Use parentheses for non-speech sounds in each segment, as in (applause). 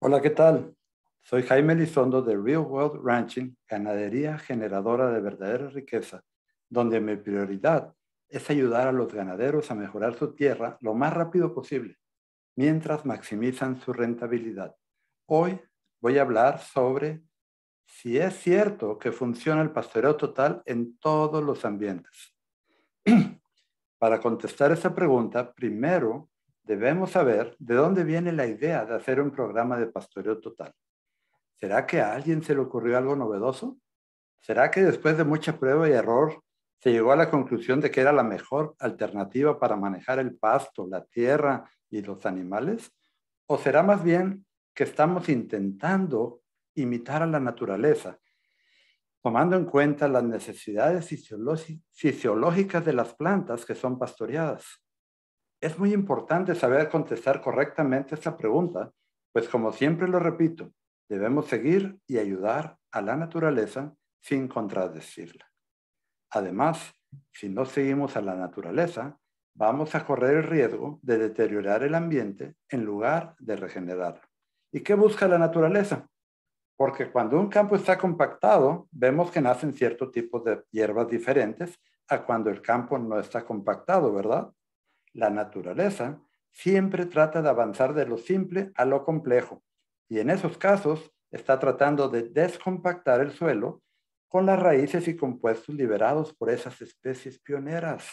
Hola, ¿qué tal? Soy Jaime Lizondo de Real World Ranching, ganadería generadora de verdadera riqueza, donde mi prioridad es ayudar a los ganaderos a mejorar su tierra lo más rápido posible, mientras maximizan su rentabilidad. Hoy voy a hablar sobre si es cierto que funciona el pastoreo total en todos los ambientes. (clears throat) Para contestar esa pregunta, primero debemos saber de dónde viene la idea de hacer un programa de pastoreo total. ¿Será que a alguien se le ocurrió algo novedoso? ¿Será que después de mucha prueba y error se llegó a la conclusión de que era la mejor alternativa para manejar el pasto, la tierra y los animales? ¿O será más bien que estamos intentando imitar a la naturaleza, tomando en cuenta las necesidades fisiológicas de las plantas que son pastoreadas? Es muy importante saber contestar correctamente esta pregunta, pues como siempre lo repito, debemos seguir y ayudar a la naturaleza sin contradecirla. Además, si no seguimos a la naturaleza, vamos a correr el riesgo de deteriorar el ambiente en lugar de regenerar. ¿Y qué busca la naturaleza? Porque cuando un campo está compactado, vemos que nacen ciertos tipos de hierbas diferentes a cuando el campo no está compactado, ¿verdad? La naturaleza siempre trata de avanzar de lo simple a lo complejo y en esos casos está tratando de descompactar el suelo con las raíces y compuestos liberados por esas especies pioneras.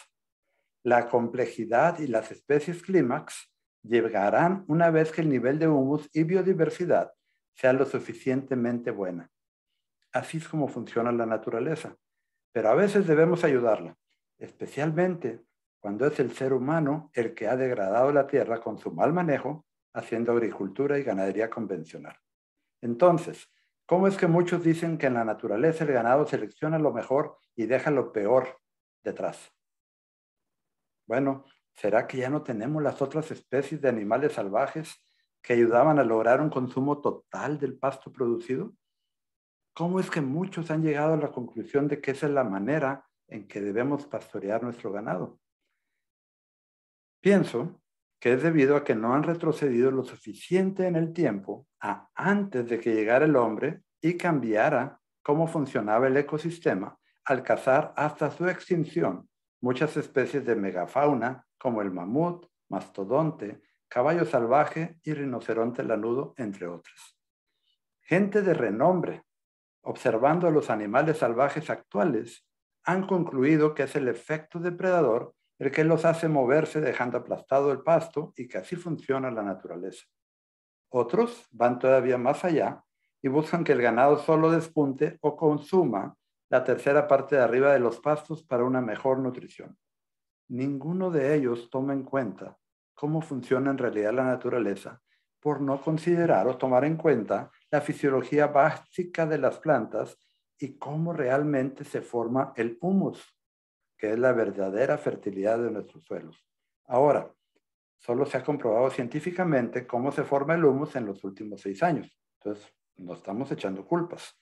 La complejidad y las especies clímax llegarán una vez que el nivel de humus y biodiversidad sea lo suficientemente buena. Así es como funciona la naturaleza, pero a veces debemos ayudarla, especialmente cuando es el ser humano el que ha degradado la tierra con su mal manejo, haciendo agricultura y ganadería convencional. Entonces, ¿cómo es que muchos dicen que en la naturaleza el ganado selecciona lo mejor y deja lo peor detrás? Bueno, ¿será que ya no tenemos las otras especies de animales salvajes que ayudaban a lograr un consumo total del pasto producido? ¿Cómo es que muchos han llegado a la conclusión de que esa es la manera en que debemos pastorear nuestro ganado? Pienso que es debido a que no han retrocedido lo suficiente en el tiempo a antes de que llegara el hombre y cambiara cómo funcionaba el ecosistema al cazar hasta su extinción muchas especies de megafauna como el mamut, mastodonte, caballo salvaje y rinoceronte lanudo, entre otras. Gente de renombre, observando a los animales salvajes actuales, han concluido que es el efecto depredador el que los hace moverse dejando aplastado el pasto y que así funciona la naturaleza. Otros van todavía más allá y buscan que el ganado solo despunte o consuma la tercera parte de arriba de los pastos para una mejor nutrición. Ninguno de ellos toma en cuenta cómo funciona en realidad la naturaleza por no considerar o tomar en cuenta la fisiología básica de las plantas y cómo realmente se forma el humus, que es la verdadera fertilidad de nuestros suelos. Ahora, solo se ha comprobado científicamente cómo se forma el humus en los últimos seis años. Entonces, no estamos echando culpas.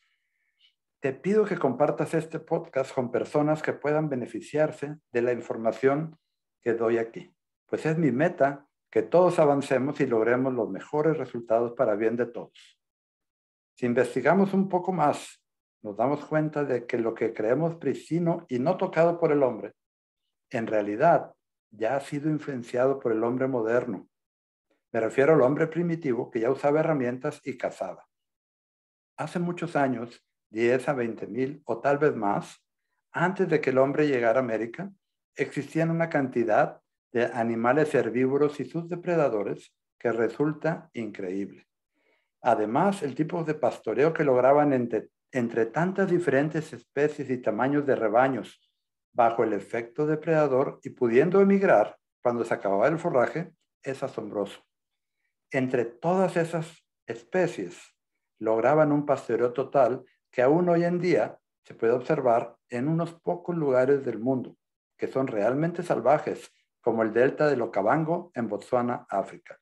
Te pido que compartas este podcast con personas que puedan beneficiarse de la información que doy aquí, pues es mi meta que todos avancemos y logremos los mejores resultados para bien de todos. Si investigamos un poco más nos damos cuenta de que lo que creemos pristino y no tocado por el hombre, en realidad ya ha sido influenciado por el hombre moderno. Me refiero al hombre primitivo que ya usaba herramientas y cazaba. Hace muchos años, 10 a 20 mil o tal vez más, antes de que el hombre llegara a América, existían una cantidad de animales herbívoros y sus depredadores que resulta increíble. Además, el tipo de pastoreo que lograban entre entre tantas diferentes especies y tamaños de rebaños bajo el efecto depredador y pudiendo emigrar cuando se acababa el forraje es asombroso. Entre todas esas especies lograban un pastoreo total que aún hoy en día se puede observar en unos pocos lugares del mundo que son realmente salvajes, como el delta del Okavango en Botswana, África.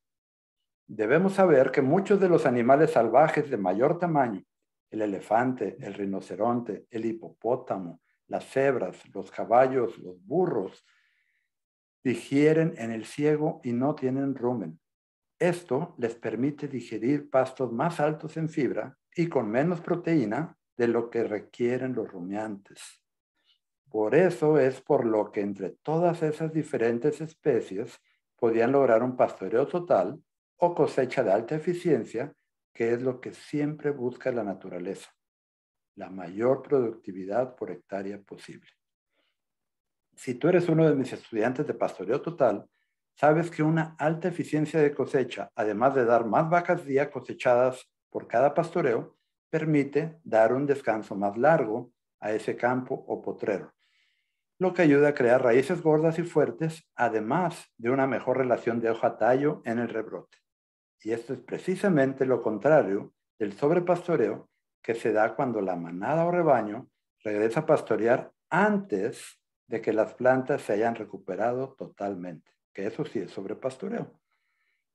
Debemos saber que muchos de los animales salvajes de mayor tamaño el elefante, el rinoceronte, el hipopótamo, las cebras, los caballos, los burros, digieren en el ciego y no tienen rumen. Esto les permite digerir pastos más altos en fibra y con menos proteína de lo que requieren los rumiantes. Por eso es por lo que entre todas esas diferentes especies podían lograr un pastoreo total o cosecha de alta eficiencia que es lo que siempre busca la naturaleza, la mayor productividad por hectárea posible. Si tú eres uno de mis estudiantes de pastoreo total, sabes que una alta eficiencia de cosecha, además de dar más vacas día cosechadas por cada pastoreo, permite dar un descanso más largo a ese campo o potrero, lo que ayuda a crear raíces gordas y fuertes, además de una mejor relación de hoja-tallo en el rebrote. Y esto es precisamente lo contrario del sobrepastoreo que se da cuando la manada o rebaño regresa a pastorear antes de que las plantas se hayan recuperado totalmente, que eso sí es sobrepastoreo.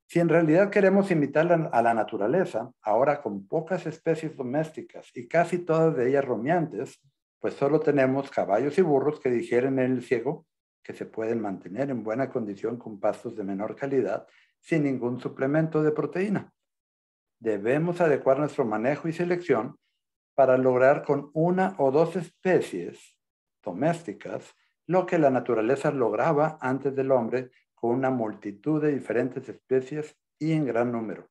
Si en realidad queremos imitar a la naturaleza, ahora con pocas especies domésticas y casi todas de ellas romeantes, pues solo tenemos caballos y burros que digieren en el ciego, que se pueden mantener en buena condición con pastos de menor calidad sin ningún suplemento de proteína. Debemos adecuar nuestro manejo y selección para lograr con una o dos especies domésticas lo que la naturaleza lograba antes del hombre con una multitud de diferentes especies y en gran número.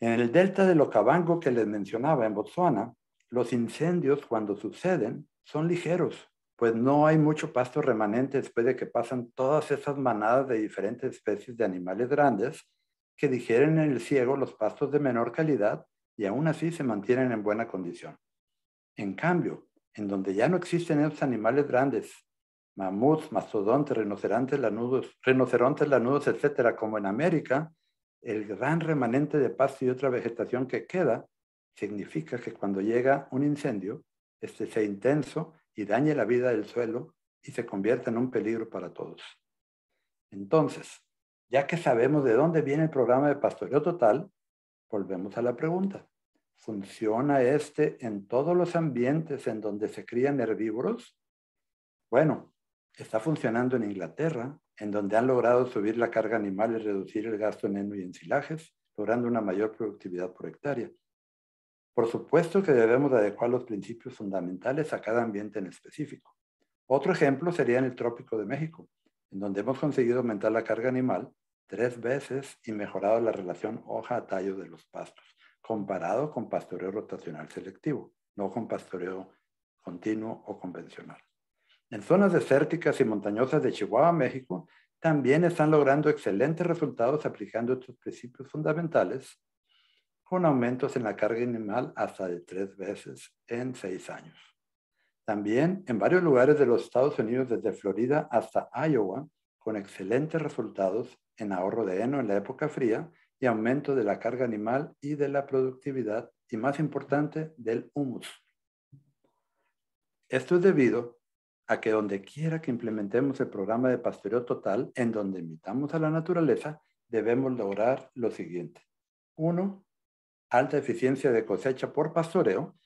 En el delta del Okavango que les mencionaba en Botsuana, los incendios cuando suceden son ligeros pues no hay mucho pasto remanente después de que pasan todas esas manadas de diferentes especies de animales grandes que digieren en el ciego los pastos de menor calidad y aún así se mantienen en buena condición. En cambio, en donde ya no existen esos animales grandes, mamuts, mastodontes, rinocerontes lanudos, rinocerontes lanudos, etcétera, como en América, el gran remanente de pasto y otra vegetación que queda significa que cuando llega un incendio, este sea intenso y dañe la vida del suelo y se convierta en un peligro para todos. Entonces, ya que sabemos de dónde viene el programa de pastoreo total, volvemos a la pregunta. ¿Funciona este en todos los ambientes en donde se crían herbívoros? Bueno, está funcionando en Inglaterra, en donde han logrado subir la carga animal y reducir el gasto en heno y ensilajes, logrando una mayor productividad por hectárea. Por supuesto que debemos adecuar los principios fundamentales a cada ambiente en específico. Otro ejemplo sería en el trópico de México, en donde hemos conseguido aumentar la carga animal tres veces y mejorado la relación hoja tallo de los pastos, comparado con pastoreo rotacional selectivo, no con pastoreo continuo o convencional. En zonas desérticas y montañosas de Chihuahua, México, también están logrando excelentes resultados aplicando estos principios fundamentales con aumentos en la carga animal hasta de tres veces en seis años. También en varios lugares de los Estados Unidos, desde Florida hasta Iowa, con excelentes resultados en ahorro de heno en la época fría y aumento de la carga animal y de la productividad, y más importante, del humus. Esto es debido a que donde quiera que implementemos el programa de pastoreo total, en donde invitamos a la naturaleza, debemos lograr lo siguiente. Uno, alta eficiencia de cosecha por pastoreo,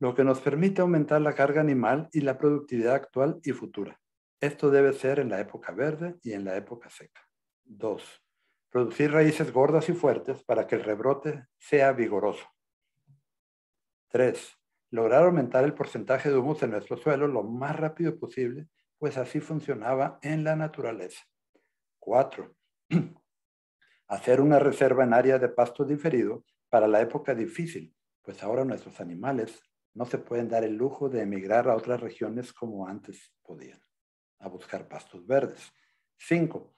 lo que nos permite aumentar la carga animal y la productividad actual y futura. Esto debe ser en la época verde y en la época seca. 2. Producir raíces gordas y fuertes para que el rebrote sea vigoroso. 3. Lograr aumentar el porcentaje de humus en nuestro suelo lo más rápido posible, pues así funcionaba en la naturaleza. 4. (clears throat) hacer una reserva en área de pasto diferido para la época difícil, pues ahora nuestros animales no se pueden dar el lujo de emigrar a otras regiones como antes podían, a buscar pastos verdes. Cinco,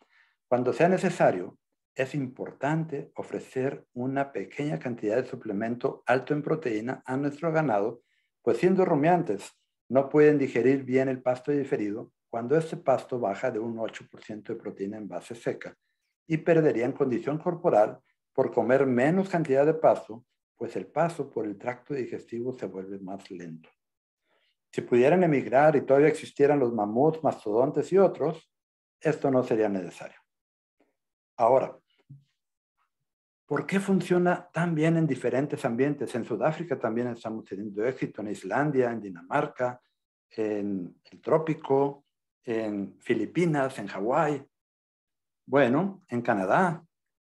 cuando sea necesario, es importante ofrecer una pequeña cantidad de suplemento alto en proteína a nuestro ganado, pues siendo rumiantes, no pueden digerir bien el pasto diferido cuando este pasto baja de un 8% de proteína en base seca y perderían condición corporal por comer menos cantidad de paso, pues el paso por el tracto digestivo se vuelve más lento. Si pudieran emigrar y todavía existieran los mamuts, mastodontes y otros, esto no sería necesario. Ahora, ¿por qué funciona tan bien en diferentes ambientes? En Sudáfrica también estamos teniendo éxito, en Islandia, en Dinamarca, en el trópico, en Filipinas, en Hawái. Bueno, en Canadá,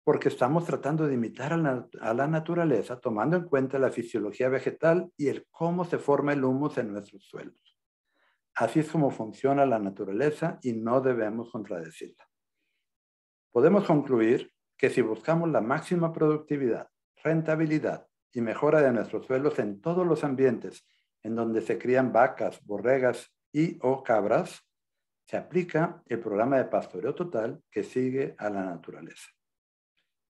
porque estamos tratando de imitar a la, naturaleza tomando en cuenta la fisiología vegetal y el cómo se forma el humus en nuestros suelos. Así es como funciona la naturaleza y no debemos contradecirla. Podemos concluir que si buscamos la máxima productividad, rentabilidad y mejora de nuestros suelos en todos los ambientes en donde se crían vacas, borregas y o cabras, se aplica el programa de pastoreo total que sigue a la naturaleza.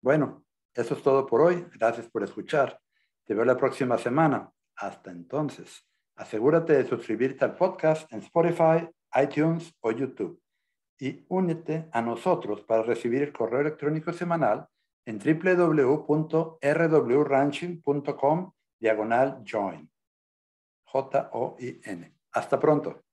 Bueno, eso es todo por hoy. Gracias por escuchar. Te veo la próxima semana. Hasta entonces, asegúrate de suscribirte al podcast en Spotify, iTunes o YouTube y únete a nosotros para recibir el correo electrónico semanal en www.rwranching.com diagonal join. J-O-I-N. Hasta pronto.